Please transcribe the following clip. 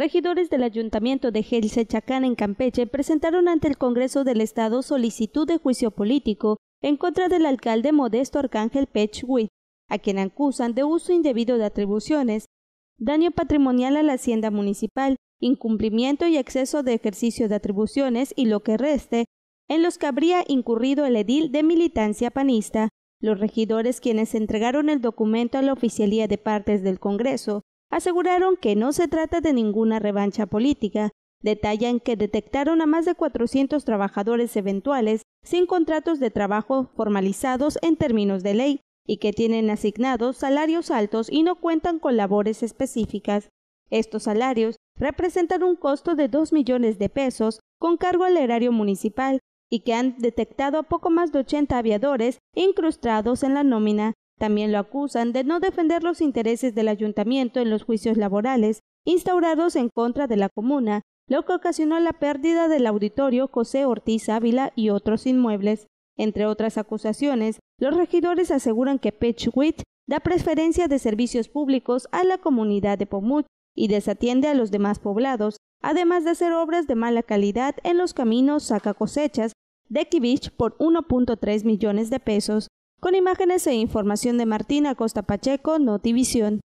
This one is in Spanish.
Regidores del Ayuntamiento de Chacán en Campeche presentaron ante el Congreso del Estado solicitud de juicio político en contra del alcalde Modesto Arcángel Witt, a quien acusan de uso indebido de atribuciones, daño patrimonial a la hacienda municipal, incumplimiento y exceso de ejercicio de atribuciones y lo que reste, en los que habría incurrido el edil de militancia panista. Los regidores quienes entregaron el documento a la oficialía de partes del Congreso aseguraron que no se trata de ninguna revancha política. Detallan que detectaron a más de 400 trabajadores eventuales sin contratos de trabajo formalizados en términos de ley y que tienen asignados salarios altos y no cuentan con labores específicas. Estos salarios representan un costo de 2 millones de pesos con cargo al erario municipal y que han detectado a poco más de 80 aviadores incrustados en la nómina, también lo acusan de no defender los intereses del ayuntamiento en los juicios laborales instaurados en contra de la comuna, lo que ocasionó la pérdida del auditorio José Ortiz Ávila y otros inmuebles. Entre otras acusaciones, los regidores aseguran que Pechwit da preferencia de servicios públicos a la comunidad de Pomut y desatiende a los demás poblados, además de hacer obras de mala calidad en los caminos saca cosechas de Kivich por 1.3 millones de pesos. Con imágenes e información de Martina Costa Pacheco, Notivisión.